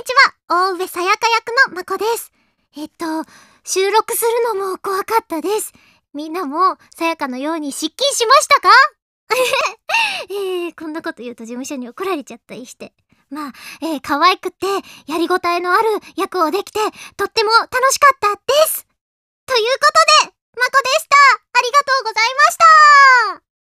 にちは大上さやか役のまこです。えっと、収録するのも怖かったです。みんなもさやかのように失禁しましたか えー、こんなこと言うと事務所に怒られちゃったりして。まあ、えー、可愛くて、やりごたえのある役をできて、とっても楽しかったです